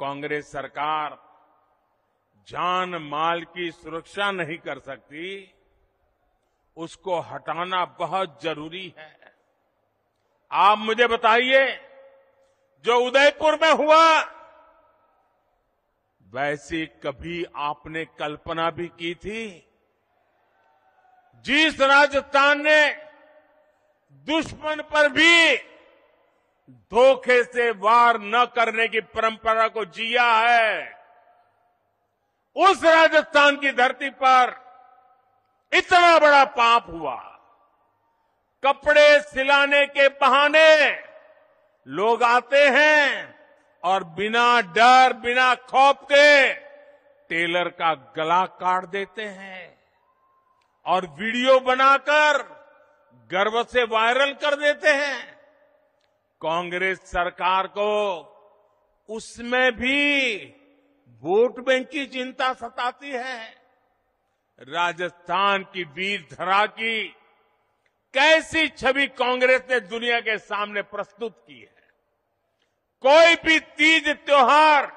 कांग्रेस सरकार जान माल की सुरक्षा नहीं कर सकती उसको हटाना बहुत जरूरी है आप मुझे बताइए जो उदयपुर में हुआ वैसे कभी आपने कल्पना भी की थी जिस राजस्थान ने दुश्मन पर भी धोखे से वार न करने की परंपरा को जिया है उस राजस्थान की धरती पर इतना बड़ा पाप हुआ कपड़े सिलाने के बहाने लोग आते हैं और बिना डर बिना खौफ के टेलर का गला काट देते हैं और वीडियो बनाकर गर्व से वायरल कर देते हैं कांग्रेस सरकार को उसमें भी वोट बैंक की चिंता सताती है राजस्थान की वीरधरा की कैसी छवि कांग्रेस ने दुनिया के सामने प्रस्तुत की है कोई भी तीज त्योहार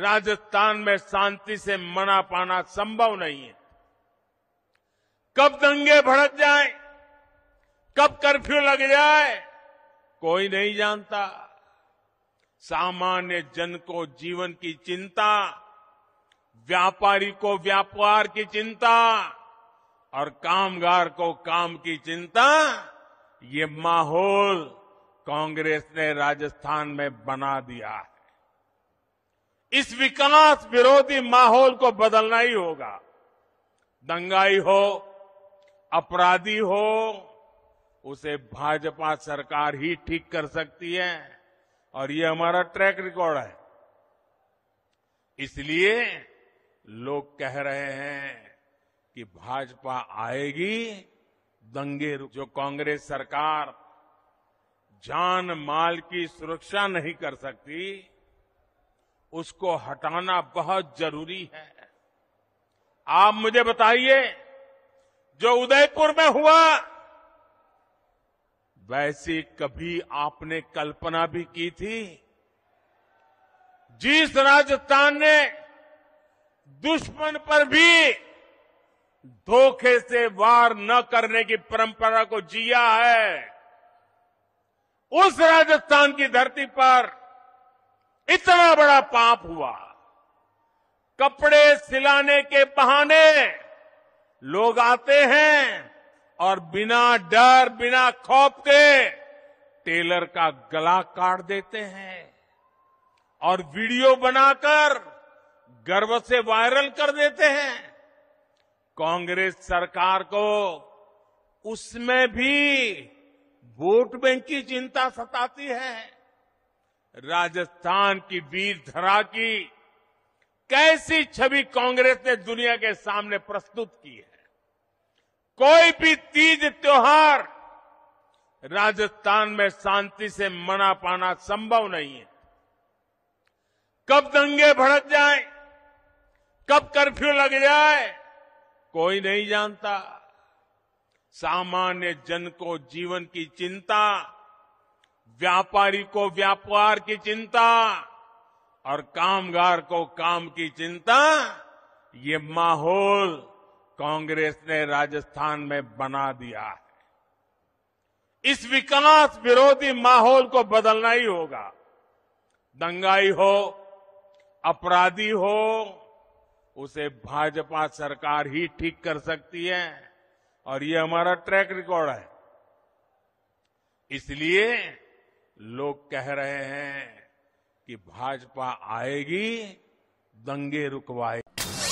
राजस्थान में शांति से मना पाना संभव नहीं है कब दंगे भड़क जाए कब कर्फ्यू लग जाए कोई नहीं जानता सामान्य जन को जीवन की चिंता व्यापारी को व्यापार की चिंता और कामगार को काम की चिंता ये माहौल कांग्रेस ने राजस्थान में बना दिया है इस विकास विरोधी माहौल को बदलना ही होगा दंगाई हो अपराधी हो उसे भाजपा सरकार ही ठीक कर सकती है और ये हमारा ट्रैक रिकॉर्ड है इसलिए लोग कह रहे हैं कि भाजपा आएगी दंगे जो कांग्रेस सरकार जान माल की सुरक्षा नहीं कर सकती उसको हटाना बहुत जरूरी है आप मुझे बताइए जो उदयपुर में हुआ वैसी कभी आपने कल्पना भी की थी जिस राजस्थान ने दुश्मन पर भी धोखे से वार न करने की परंपरा को जिया है उस राजस्थान की धरती पर इतना बड़ा पाप हुआ कपड़े सिलाने के बहाने लोग आते हैं और बिना डर बिना खौफ के टेलर का गला काट देते हैं और वीडियो बनाकर गर्व से वायरल कर देते हैं कांग्रेस सरकार को उसमें भी वोट बैंक की चिंता सताती है राजस्थान की वीर धरा की कैसी छवि कांग्रेस ने दुनिया के सामने प्रस्तुत की है कोई भी तीज त्योहार राजस्थान में शांति से मना पाना संभव नहीं है कब दंगे भड़क जाए कब कर्फ्यू लग जाए कोई नहीं जानता सामान्य जन को जीवन की चिंता व्यापारी को व्यापार की चिंता और कामगार को काम की चिंता ये माहौल कांग्रेस ने राजस्थान में बना दिया है इस विकास विरोधी माहौल को बदलना ही होगा दंगाई हो अपराधी हो उसे भाजपा सरकार ही ठीक कर सकती है और ये हमारा ट्रैक रिकॉर्ड है इसलिए लोग कह रहे हैं कि भाजपा आएगी दंगे रुकवाएगी